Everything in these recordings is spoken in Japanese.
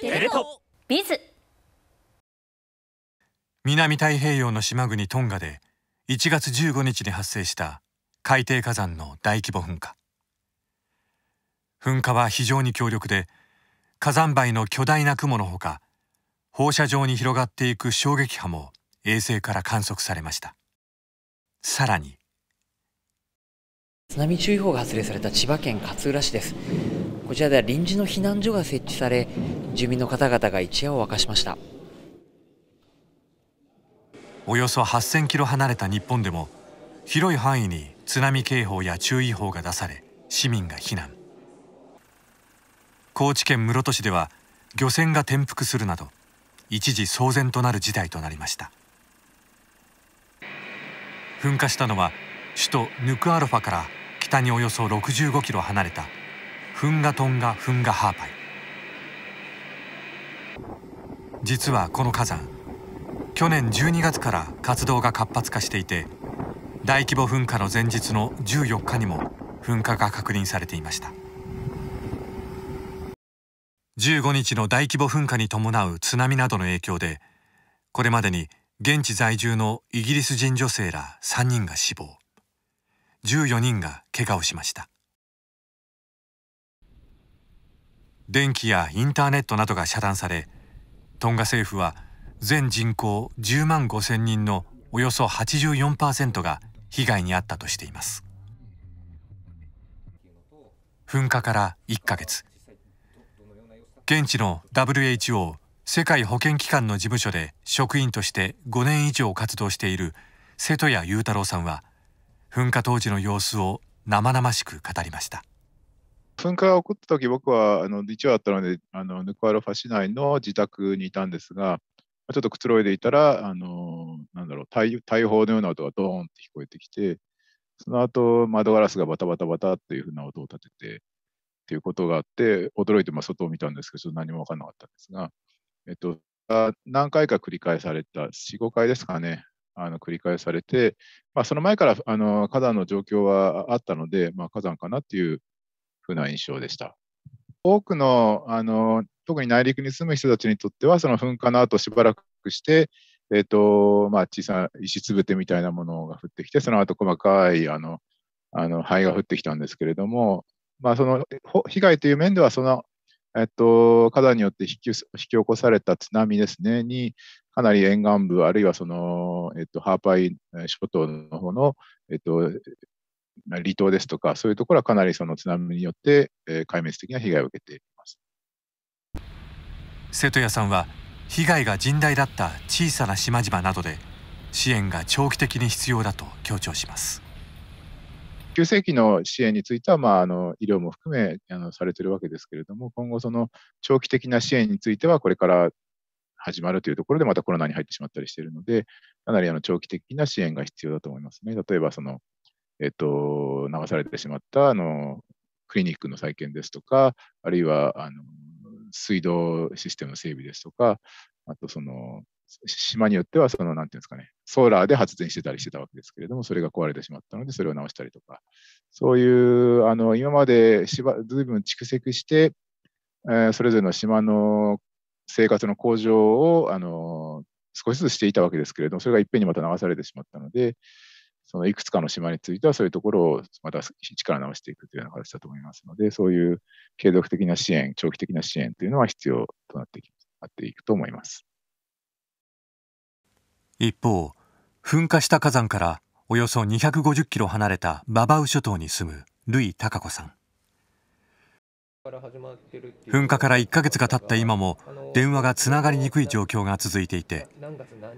テレビズ南太平洋の島国トンガで1月15日に発生した海底火山の大規模噴火噴火は非常に強力で火山灰の巨大な雲のほか放射状に広がっていく衝撃波も衛星から観測されましたさらに津波注意報が発令された千葉県勝浦市ですこちらでは臨時の避難所が設置され住民の方々が一夜を明かしましたおよそ8000キロ離れた日本でも広い範囲に津波警報や注意報が出され市民が避難高知県室戸市では漁船が転覆するなど一時騒然となる事態となりました噴火したのは首都ヌクアロファから北におよそ65キロ離れたフンガトンガ・フンガハーパイ実はこの火山去年12月から活動が活発化していて大規模噴火の前日の14日にも噴火が確認されていました15日の大規模噴火に伴う津波などの影響でこれまでに現地在住のイギリス人女性ら3人が死亡14人が怪我をしました電気やインターネットなどが遮断されトンガ政府は全人口10万5千人のおよそ84%が被害に遭ったとしています噴火から1ヶ月現地の WHO 世界保健機関の事務所で職員として5年以上活動している瀬戸谷雄太郎さんは噴火当時の様子を生々しく語りました噴火が起こった時僕はあの日曜あったのであのヌクアロファ市内の自宅にいたんですが、ちょっとくつろいでいたら、あのなんだろう大、砲のような音がドーンって聞こえてきて、その後窓ガラスがバタバタバタっていうふうな音を立ててっていうことがあって、驚いてまあ外を見たんですけど、ちょっと何も分からなかったんですが、えっと、何回か繰り返された、4、5回ですかね、あの繰り返されて、まあ、その前からあの火山の状況はあったので、まあ、火山かなっていうふうな印象でした。多くのあの特に内陸に住む人たちにとっては、その噴火の後しばらくして、えーとまあ、小さな石つぶてみたいなものが降ってきて、その後細かいあのあの灰が降ってきたんですけれども、まあ、その被害という面ではその、えっと、火山によって引き引き起こされた津波ですねにかなり沿岸部あるいはその、えっと、ハーパイ諸島の方の、えっと、離島ですとか、そういうところはかなりその津波によって、えー、壊滅的な被害を受けています。瀬戸谷さんは被害が甚大だった小さな島々などで支援が長期的に必要だと強調します。急性期の支援については、まあ、あの医療も含めあのされているわけですけれども、今後、その長期的な支援については、これから始まるというところで、またコロナに入ってしまったりしているので、かなりあの長期的な支援が必要だと思いますね。例えばそのえっと、流されてしまったあのクリニックの再建ですとか、あるいはあの水道システムの整備ですとか、あとその島によってはその、なんていうんですかね、ソーラーで発電してたりしてたわけですけれども、それが壊れてしまったので、それを直したりとか、そういう、あの今までしばずいぶん蓄積して、えー、それぞれの島の生活の向上をあの少しずつしていたわけですけれども、それがいっぺんにまた流されてしまったので、そのいくつかの島についてはそういうところをまた力を直していくというような形だと思いますので、そういう継続的な支援、長期的な支援というのは必要となってなっていくと思います。一方、噴火した火山からおよそ250キロ離れたババウ諸島に住むルイ・タカ子さん。噴火から1か月が経った今も電話がつながりにくい状況が続いていて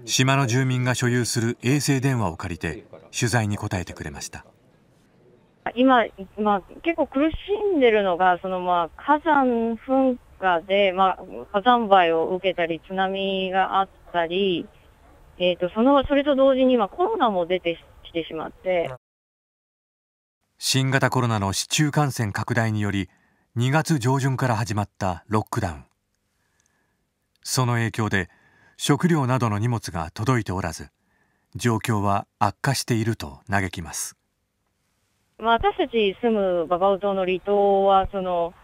島の住民が所有する衛星電話を借りて取材に答えてくれました今、まあ、結構苦しんでるのがその、まあ、火山噴火で、まあ、火山灰を受けたり津波があったり、えーと、とそのそれと同時に今コロナも出てきてしまって新型コロナの市中感染拡大により2月上旬から始まったロックダウンその影響で食料などの荷物が届いておらず状況は悪化していると嘆きます、まあ、私たち住むババウ島の離島はその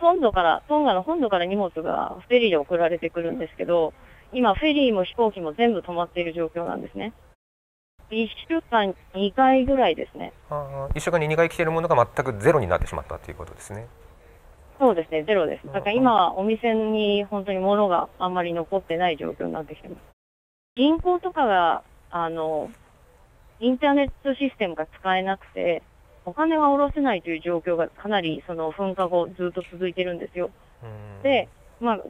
本土からトンガの本土から荷物がフェリーで送られてくるんですけど今フェリーも飛行機も全部止まっている状況なんですね。1週間2回ぐらいですね一1週間に2回来ているものが全くゼロになってしまったということですねそうですねゼロですだから今はお店に本当に物があんまり残ってない状況になってきてます銀行とかがあのインターネットシステムが使えなくてお金は下ろせないという状況がかなりその噴火後ずっと続いてるんですよでまあ、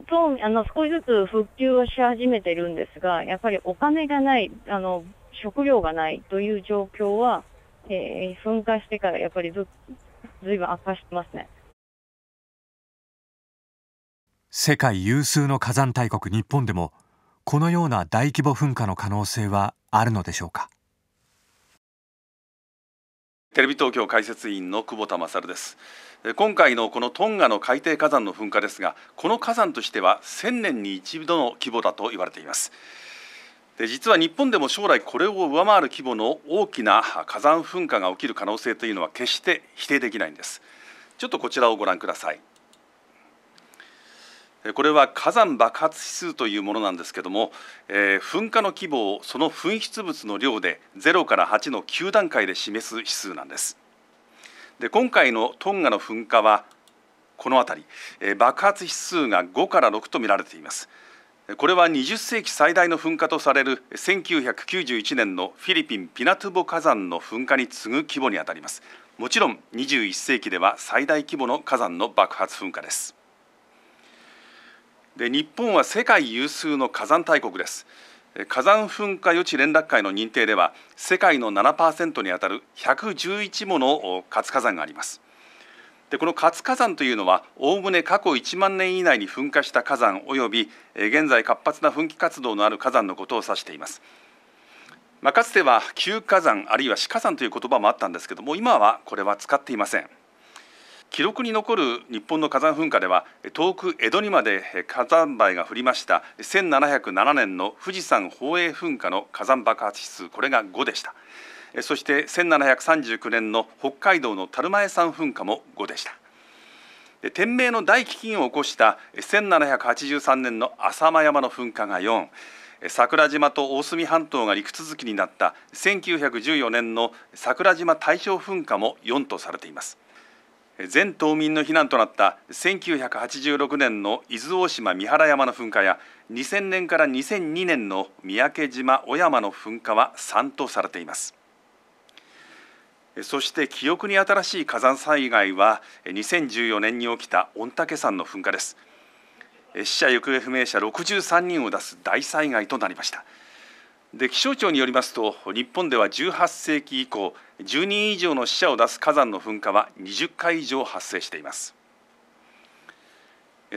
あの少しずつ復旧をし始めてるんですが、やっぱりお金がない、あの食料がないという状況は、えー、噴火してからやっぱりずずいぶん悪化してますね。世界有数の火山大国日本でもこのような大規模噴火の可能性はあるのでしょうかテレビ東京解説委員の久保田勝です今回のこのトンガの海底火山の噴火ですがこの火山としては1000年に一度の規模だと言われていますで実は日本でも将来これを上回る規模の大きな火山噴火が起きる可能性というのは決して否定できないんですちょっとこちらをご覧くださいこれは火山爆発指数というものなんですけども、えー、噴火の規模をその噴出物の量で0から8の9段階で示す指数なんですで今回のトンガの噴火はこの辺り、えー、爆発指数が5から6と見られていますこれは20世紀最大の噴火とされる1991年のフィリピンピナトゥボ火山の噴火に次ぐ規模にあたりますもちろん21世紀では最大規模の火山の爆発噴火ですで日本は世界有数の火山大国です火山噴火予知連絡会の認定では世界の7%にあたる111もの活火山がありますでこの活火山というのはおおむね過去1万年以内に噴火した火山および現在活発な噴気活動のある火山のことを指しています。まあ、かつては旧火山あるいは死火山という言葉もあったんですけども今はこれは使っていません。記録に残る日本の火山噴火では遠く江戸にまで火山灰が降りました1707年の富士山宝永噴火の火山爆発指数これが5でした。そして1739年の北海道の樽前山噴火も5でした天明の大飢饉を起こした1783年の浅間山の噴火が4桜島と大隅半島が陸続きになった1914年の桜島大正噴火も4とされています全島民の避難となった1986年の伊豆大島三原山の噴火や2000年から2002年の三宅島小山の噴火は3とされていますそして記憶に新しい火山災害は2014年に起きた御嶽山の噴火です死者行方不明者63人を出す大災害となりましたで気象庁によりますと日本では18世紀以降10人以上の死者を出す火山の噴火は20回以上発生しています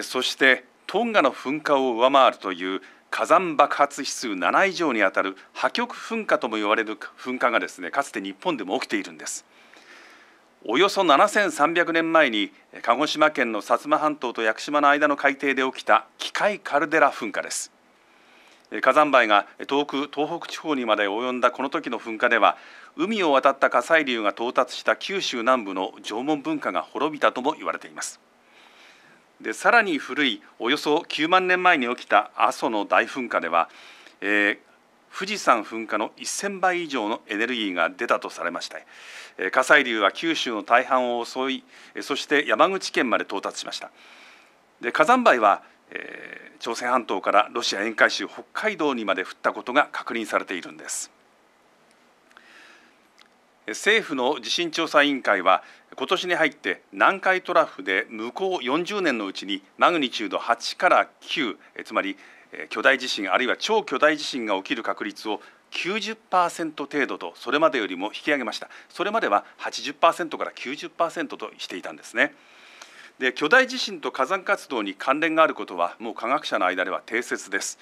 そしてトンガの噴火を上回るという火山爆発指数7以上にあたる破局噴火とも言われる噴火がですねかつて日本でも起きているんですおよそ7300年前に鹿児島県の薩摩半島と屋久島の間の海底で起きた機械カルデラ噴火です火山灰が遠く東北地方にまで及んだこの時の噴火では海を渡った火砕流が到達した九州南部の縄文文化が滅びたとも言われていますでさらに古いおよそ9万年前に起きた阿蘇の大噴火では、えー、富士山噴火の1000倍以上のエネルギーが出たとされました火砕流は九州の大半を襲いそして山口県まで到達しましたで火山灰は、えー、朝鮮半島からロシア沿海州北海道にまで降ったことが確認されているんです。政府の地震調査委員会は今年に入って南海トラフで向こう40年のうちにマグニチュード8から9つまり巨大地震あるいは超巨大地震が起きる確率を90%程度とそれまでよりも引き上げましたそれまでは80%から90%としていたんですねで巨大地震と火山活動に関連があることはもう科学者の間では定説です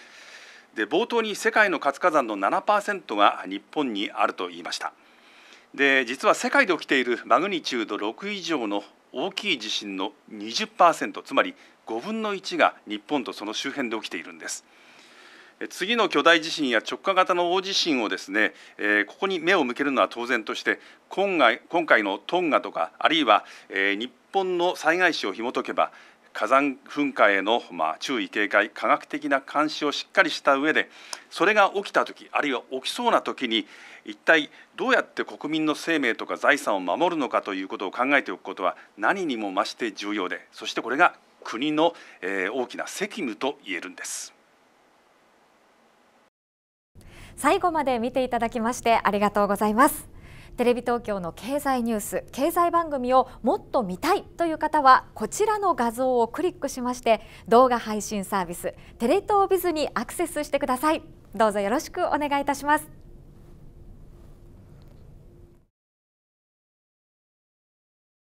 で冒頭に世界の活火山の7%が日本にあると言いましたで実は世界で起きているマグニチュード6以上の大きい地震の20%つまり5分の1が日本とその周辺で起きているんです次の巨大地震や直下型の大地震をですね、えー、ここに目を向けるのは当然として今回今回のトンガとかあるいは、えー、日本の災害史を紐解けば火山噴火への、まあ、注意警戒科学的な監視をしっかりした上でそれが起きた時あるいは起きそうな時に一体どうやって国民の生命とか財産を守るのかということを考えておくことは何にも増して重要でそしてこれが国の、え大きな責務と言えるんです。最後まで見ていただきましてありがとうございます。テレビ東京の経済ニュース経済番組をもっと見たいという方はこちらの画像をクリックしまして動画配信サービステレ東ビズにアクセスしてくださいどうぞよろしくお願いいたします